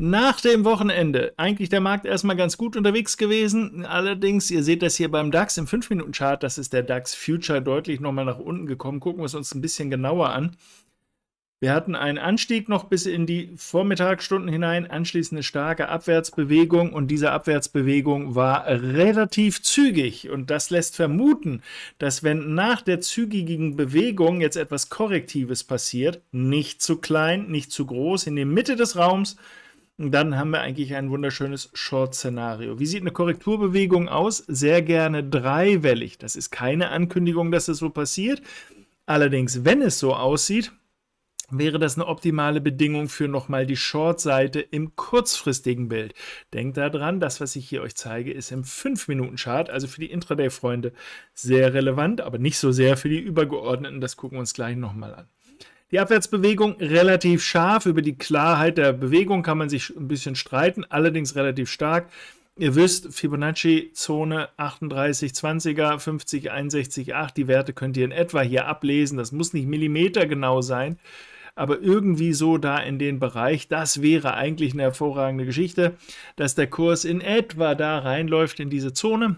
nach dem Wochenende eigentlich der Markt erstmal ganz gut unterwegs gewesen. Allerdings, ihr seht das hier beim DAX im 5-Minuten-Chart, das ist der DAX Future deutlich nochmal nach unten gekommen. Gucken wir es uns ein bisschen genauer an. Wir hatten einen Anstieg noch bis in die Vormittagsstunden hinein, anschließend eine starke Abwärtsbewegung und diese Abwärtsbewegung war relativ zügig und das lässt vermuten, dass wenn nach der zügigen Bewegung jetzt etwas Korrektives passiert, nicht zu klein, nicht zu groß, in der Mitte des Raums, dann haben wir eigentlich ein wunderschönes Short-Szenario. Wie sieht eine Korrekturbewegung aus? Sehr gerne dreiwellig. Das ist keine Ankündigung, dass es das so passiert. Allerdings, wenn es so aussieht, wäre das eine optimale Bedingung für nochmal die Short-Seite im kurzfristigen Bild. Denkt daran, das, was ich hier euch zeige, ist im 5-Minuten-Chart, also für die Intraday-Freunde sehr relevant, aber nicht so sehr für die Übergeordneten. Das gucken wir uns gleich nochmal an. Die Abwärtsbewegung relativ scharf. Über die Klarheit der Bewegung kann man sich ein bisschen streiten, allerdings relativ stark. Ihr wisst, Fibonacci-Zone 38, 20er, 50, 61, 8. Die Werte könnt ihr in etwa hier ablesen. Das muss nicht millimetergenau sein, aber irgendwie so da in den Bereich. Das wäre eigentlich eine hervorragende Geschichte, dass der Kurs in etwa da reinläuft in diese Zone.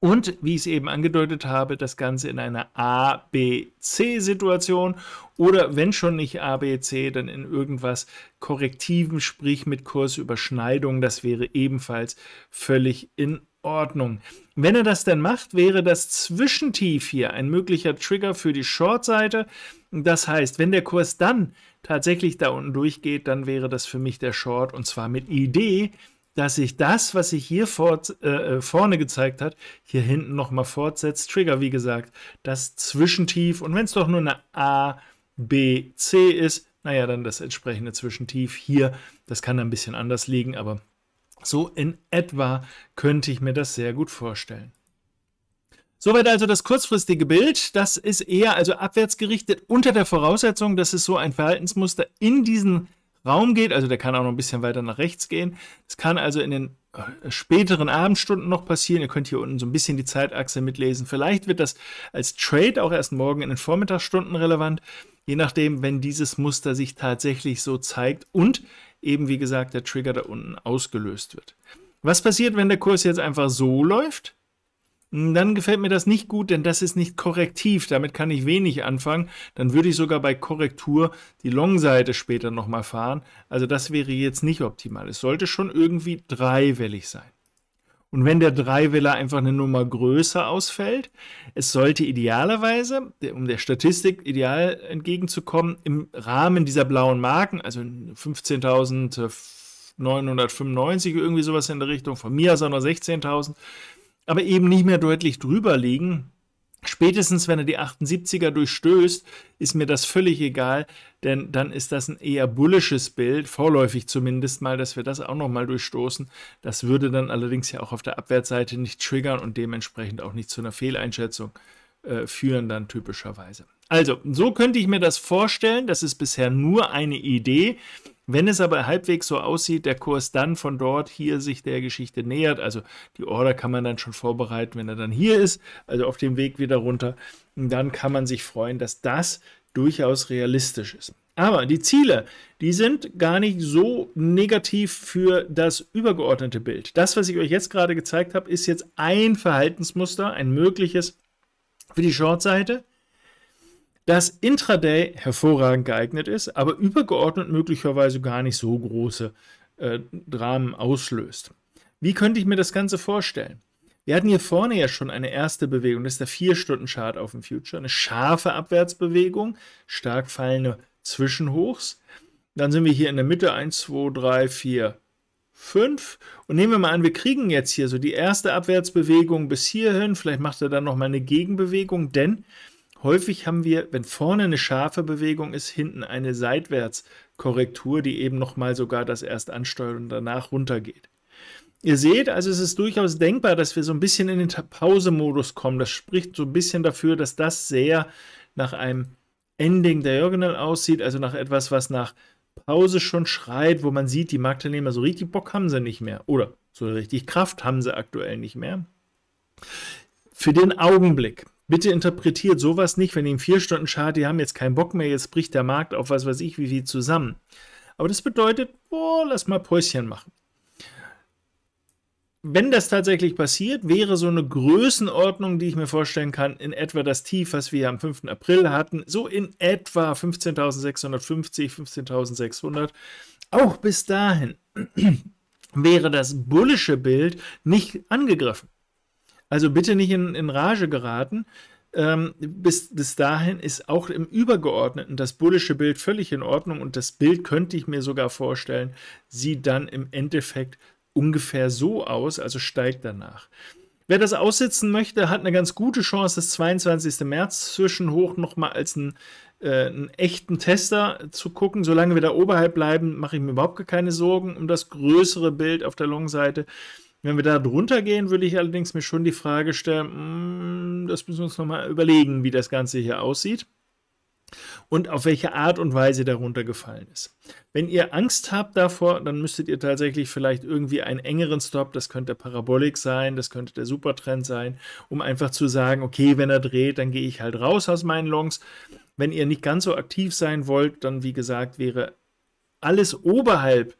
Und wie ich es eben angedeutet habe, das Ganze in einer ABC-Situation oder wenn schon nicht ABC, dann in irgendwas Korrektiven, sprich mit Kursüberschneidung. Das wäre ebenfalls völlig in Ordnung. Wenn er das denn macht, wäre das Zwischentief hier ein möglicher Trigger für die Short-Seite. Das heißt, wenn der Kurs dann tatsächlich da unten durchgeht, dann wäre das für mich der Short und zwar mit Idee, dass sich das, was sich hier fort, äh, äh vorne gezeigt hat, hier hinten nochmal fortsetzt. Trigger, wie gesagt, das Zwischentief. Und wenn es doch nur eine A, B, C ist, naja, dann das entsprechende Zwischentief hier. Das kann ein bisschen anders liegen, aber so in etwa könnte ich mir das sehr gut vorstellen. Soweit also das kurzfristige Bild. Das ist eher also abwärts gerichtet unter der Voraussetzung, dass es so ein Verhaltensmuster in diesen Raum geht. Also der kann auch noch ein bisschen weiter nach rechts gehen. Es kann also in den äh, späteren Abendstunden noch passieren. Ihr könnt hier unten so ein bisschen die Zeitachse mitlesen. Vielleicht wird das als Trade auch erst morgen in den Vormittagsstunden relevant, je nachdem, wenn dieses Muster sich tatsächlich so zeigt und eben wie gesagt der Trigger da unten ausgelöst wird. Was passiert, wenn der Kurs jetzt einfach so läuft? Hm, dann gefällt mir das nicht gut, denn das ist nicht korrektiv. Damit kann ich wenig anfangen. Dann würde ich sogar bei Korrektur die Long-Seite später nochmal fahren. Also das wäre jetzt nicht optimal. Es sollte schon irgendwie dreiwellig sein. Und wenn der Dreiwähler einfach eine Nummer größer ausfällt, es sollte idealerweise, um der Statistik ideal entgegenzukommen, im Rahmen dieser blauen Marken, also 15.995, äh, irgendwie sowas in der Richtung, von mir aus auch noch 16.000, aber eben nicht mehr deutlich drüber liegen. Spätestens, wenn er die 78er durchstößt, ist mir das völlig egal, denn dann ist das ein eher bullisches Bild, vorläufig zumindest mal, dass wir das auch nochmal durchstoßen. Das würde dann allerdings ja auch auf der Abwärtsseite nicht triggern und dementsprechend auch nicht zu einer Fehleinschätzung äh, führen, dann typischerweise. Also, so könnte ich mir das vorstellen. Das ist bisher nur eine Idee. Wenn es aber halbwegs so aussieht, der Kurs dann von dort hier sich der Geschichte nähert, also die Order kann man dann schon vorbereiten, wenn er dann hier ist, also auf dem Weg wieder runter, dann kann man sich freuen, dass das durchaus realistisch ist. Aber die Ziele, die sind gar nicht so negativ für das übergeordnete Bild. Das, was ich euch jetzt gerade gezeigt habe, ist jetzt ein Verhaltensmuster, ein mögliches für die Shortseite. seite das Intraday hervorragend geeignet ist, aber übergeordnet möglicherweise gar nicht so große äh, Dramen auslöst. Wie könnte ich mir das Ganze vorstellen? Wir hatten hier vorne ja schon eine erste Bewegung, das ist der 4-Stunden-Chart auf dem Future, eine scharfe Abwärtsbewegung, stark fallende Zwischenhochs. Dann sind wir hier in der Mitte 1, 2, 3, 4, 5. Und nehmen wir mal an, wir kriegen jetzt hier so die erste Abwärtsbewegung bis hierhin. Vielleicht macht er dann nochmal eine Gegenbewegung, denn Häufig haben wir, wenn vorne eine scharfe Bewegung ist, hinten eine Seitwärtskorrektur, die eben nochmal sogar das erst ansteuert und danach runtergeht. Ihr seht, also es ist durchaus denkbar, dass wir so ein bisschen in den Pausemodus kommen. Das spricht so ein bisschen dafür, dass das sehr nach einem Ending Diagonal aussieht, also nach etwas, was nach Pause schon schreit, wo man sieht, die Marktteilnehmer so richtig Bock haben sie nicht mehr oder so richtig Kraft haben sie aktuell nicht mehr. Für den Augenblick bitte interpretiert sowas nicht, wenn ihm vier Stunden schadet, die haben jetzt keinen Bock mehr, jetzt bricht der Markt auf was weiß ich wie viel zusammen. Aber das bedeutet, boah, lass mal Päuschen machen. Wenn das tatsächlich passiert, wäre so eine Größenordnung, die ich mir vorstellen kann, in etwa das Tief, was wir am 5. April hatten, so in etwa 15.650, 15.600. Auch bis dahin wäre das bullische Bild nicht angegriffen. Also bitte nicht in, in Rage geraten. Ähm, bis, bis dahin ist auch im Übergeordneten das bullische Bild völlig in Ordnung und das Bild könnte ich mir sogar vorstellen, sieht dann im Endeffekt ungefähr so aus, also steigt danach. Wer das aussitzen möchte, hat eine ganz gute Chance, das 22. März Zwischenhoch nochmal als einen, äh, einen, echten Tester zu gucken. Solange wir da oberhalb bleiben, mache ich mir überhaupt keine Sorgen um das größere Bild auf der Long-Seite. Wenn wir da drunter gehen, würde ich allerdings mir schon die Frage stellen, mm, das müssen wir uns nochmal überlegen, wie das Ganze hier aussieht und auf welche Art und Weise darunter gefallen ist. Wenn ihr Angst habt davor, dann müsstet ihr tatsächlich vielleicht irgendwie einen engeren Stop, das könnte der Parabolik sein, das könnte der Supertrend sein, um einfach zu sagen, okay, wenn er dreht, dann gehe ich halt raus aus meinen Longs. Wenn ihr nicht ganz so aktiv sein wollt, dann wie gesagt, wäre alles oberhalb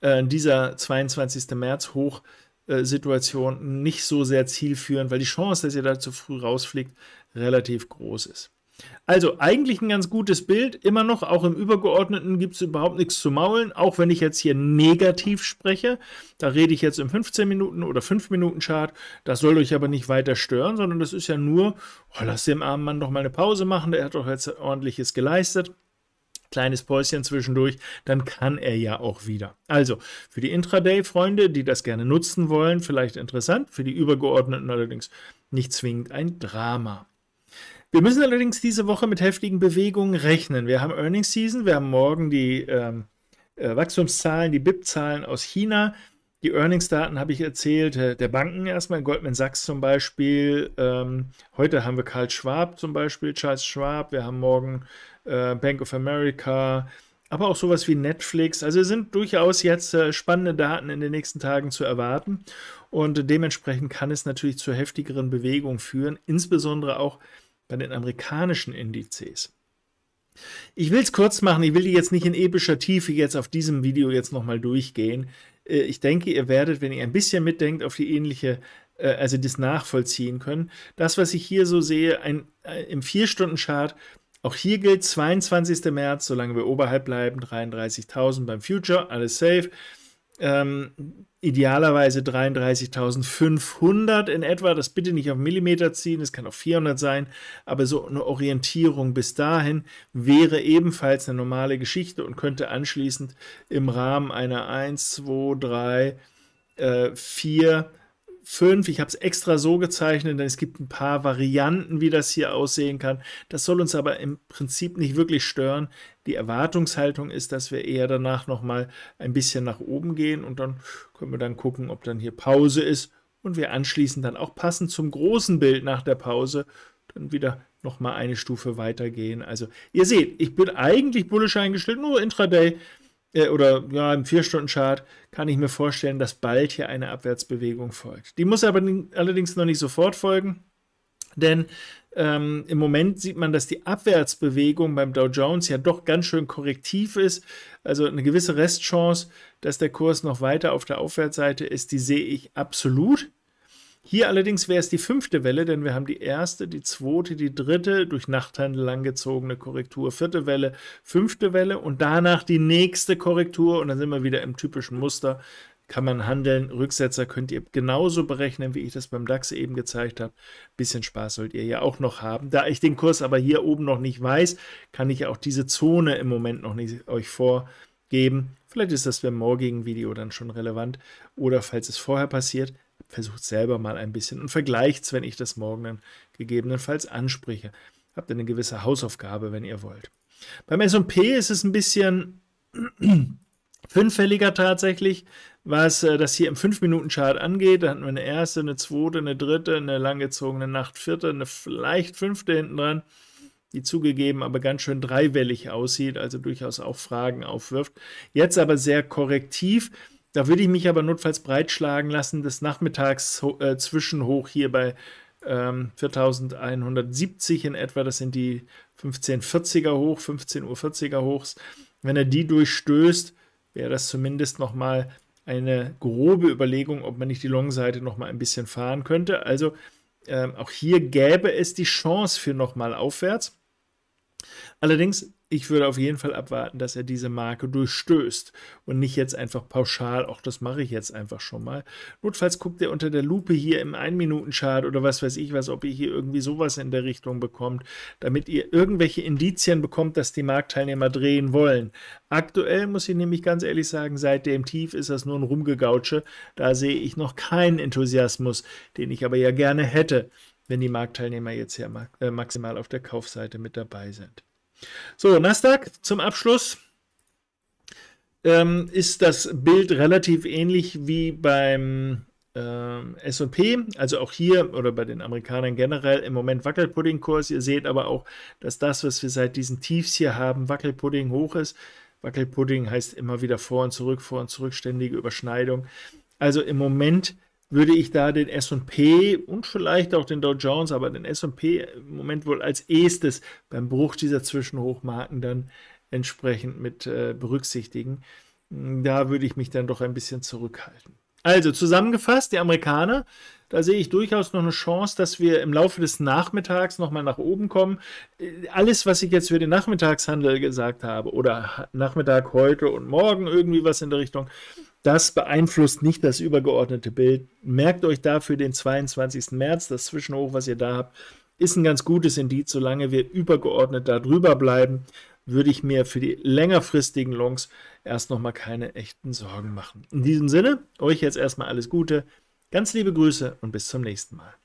äh, dieser 22. März hoch äh, Situation nicht so sehr zielführend, weil die Chance, dass ihr da zu früh rausfliegt, relativ groß ist. Also eigentlich ein ganz gutes Bild. Immer noch, auch im Übergeordneten gibt es überhaupt nichts zu maulen, auch wenn ich jetzt hier negativ spreche. Da rede ich jetzt im 15 Minuten oder 5 Minuten Chart. Das soll euch aber nicht weiter stören, sondern das ist ja nur, oh, lass dem armen Mann doch mal eine Pause machen, der hat doch jetzt ordentliches geleistet kleines Päuschen zwischendurch, dann kann er ja auch wieder. Also für die Intraday-Freunde, die das gerne nutzen wollen, vielleicht interessant, für die Übergeordneten allerdings nicht zwingend ein Drama. Wir müssen allerdings diese Woche mit heftigen Bewegungen rechnen. Wir haben Earnings Season, wir haben morgen die ähm, äh, Wachstumszahlen, die BIP-Zahlen aus China. Die Earnings-Daten habe ich erzählt, äh, der Banken erstmal, Goldman Sachs zum Beispiel. Ähm, heute haben wir Karl Schwab zum Beispiel, Charles Schwab. Wir haben morgen äh, Bank of America, aber auch sowas wie Netflix. Also sind durchaus jetzt äh, spannende Daten in den nächsten Tagen zu erwarten. Und dementsprechend kann es natürlich zu heftigeren Bewegungen führen, insbesondere auch bei den amerikanischen Indizes. Ich will es kurz machen, ich will die jetzt nicht in epischer Tiefe jetzt auf diesem Video jetzt nochmal durchgehen. Äh, ich denke, ihr werdet, wenn ihr ein bisschen mitdenkt, auf die ähnliche, äh, also das nachvollziehen können. Das, was ich hier so sehe, ein, äh, im 4-Stunden-Chart, auch hier gilt 22. März, solange wir oberhalb bleiben, 33.000 beim Future, alles safe. Ähm, idealerweise 33.500 in etwa. Das bitte nicht auf Millimeter ziehen, es kann auch 400 sein, aber so eine Orientierung bis dahin wäre ebenfalls eine normale Geschichte und könnte anschließend im Rahmen einer 1, 2, 3, äh, 4 5. Ich habe es extra so gezeichnet, denn es gibt ein paar Varianten, wie das hier aussehen kann. Das soll uns aber im Prinzip nicht wirklich stören. Die Erwartungshaltung ist, dass wir eher danach nochmal ein bisschen nach oben gehen und dann können wir dann gucken, ob dann hier Pause ist und wir anschließend dann auch passend zum großen Bild nach der Pause dann wieder nochmal eine Stufe weitergehen. Also ihr seht, ich bin eigentlich bullish eingestellt, nur Intraday äh, oder ja, im 4-Stunden-Chart kann ich mir vorstellen, dass bald hier eine Abwärtsbewegung folgt. Die muss aber allerdings noch nicht sofort folgen, denn ähm, im Moment sieht man, dass die Abwärtsbewegung beim Dow Jones ja doch ganz schön korrektiv ist. Also eine gewisse Restchance, dass der Kurs noch weiter auf der Aufwärtsseite ist, die sehe ich absolut. Hier allerdings wäre es die fünfte Welle, denn wir haben die erste, die zweite, die dritte durch Nachthandel langgezogene Korrektur, vierte Welle, fünfte Welle und danach die nächste Korrektur und dann sind wir wieder im typischen Muster. Kann man handeln, Rücksetzer könnt ihr genauso berechnen, wie ich das beim DAX eben gezeigt habe. Bisschen Spaß sollt ihr ja auch noch haben. Da ich den Kurs aber hier oben noch nicht weiß, kann ich auch diese Zone im Moment noch nicht euch vorgeben. Vielleicht ist das beim morgigen Video dann schon relevant. Oder falls es vorher passiert, versucht selber mal ein bisschen und vergleicht es, wenn ich das morgen dann gegebenenfalls anspreche. Habt ihr eine gewisse Hausaufgabe, wenn ihr wollt. Beim S&P ist es ein bisschen fünffälliger tatsächlich, was äh, das hier im 5-Minuten-Chart angeht. Da hatten wir eine erste, eine zweite, eine dritte, eine langgezogene Nacht, vierte, eine vielleicht fünfte hinten dran die zugegeben aber ganz schön dreiwellig aussieht, also durchaus auch Fragen aufwirft. Jetzt aber sehr korrektiv. Da würde ich mich aber notfalls breitschlagen lassen, das Nachmittagszwischenhoch äh, zwischenhoch hier bei ähm, 4170 in etwa, das sind die 1540er hoch, 15.40er hochs. Wenn er die durchstößt, wäre das zumindest nochmal eine grobe Überlegung, ob man nicht die Long-Seite nochmal ein bisschen fahren könnte. Also ähm, auch hier gäbe es die Chance für nochmal aufwärts. Allerdings, ich würde auf jeden Fall abwarten, dass er diese Marke durchstößt und nicht jetzt einfach pauschal, auch das mache ich jetzt einfach schon mal. Notfalls guckt er unter der Lupe hier im 1-Minuten-Chart oder was weiß ich was, ob ihr hier irgendwie sowas in der Richtung bekommt, damit ihr irgendwelche Indizien bekommt, dass die Marktteilnehmer drehen wollen. Aktuell muss ich nämlich ganz ehrlich sagen, seit dem Tief ist das nur ein Rumgegautsche. Da sehe ich noch keinen Enthusiasmus, den ich aber ja gerne hätte wenn die Marktteilnehmer jetzt hier äh, maximal auf der Kaufseite mit dabei sind. So, Nasdaq zum Abschluss ähm, ist das Bild relativ ähnlich wie beim ähm, SP, also auch hier oder bei den Amerikanern generell, im Moment Wackelpudding-Kurs. Ihr seht aber auch, dass das, was wir seit diesen Tiefs hier haben, Wackelpudding hoch ist. Wackelpudding heißt immer wieder vor und zurück, vor und zurück, ständige Überschneidung. Also im Moment würde ich da den SP und vielleicht auch den Dow Jones, aber den SP im Moment wohl als erstes beim Bruch dieser Zwischenhochmarken dann entsprechend mit äh, berücksichtigen. Hm, da würde ich mich dann doch ein bisschen zurückhalten. Also zusammengefasst, die Amerikaner, da sehe ich durchaus noch eine Chance, dass wir im Laufe des Nachmittags nochmal nach oben kommen. Äh, alles, was ich jetzt für den Nachmittagshandel gesagt habe oder Nachmittag heute und morgen irgendwie was in der Richtung, das beeinflusst nicht das übergeordnete Bild. Merkt euch dafür den 22. März, das Zwischenhoch, was ihr da habt, ist ein ganz gutes Indiz. Solange wir übergeordnet darüber bleiben, würde ich mir für die längerfristigen Longs erst nochmal keine echten Sorgen machen. In diesem Sinne, euch jetzt erstmal alles Gute, ganz liebe Grüße und bis zum nächsten Mal.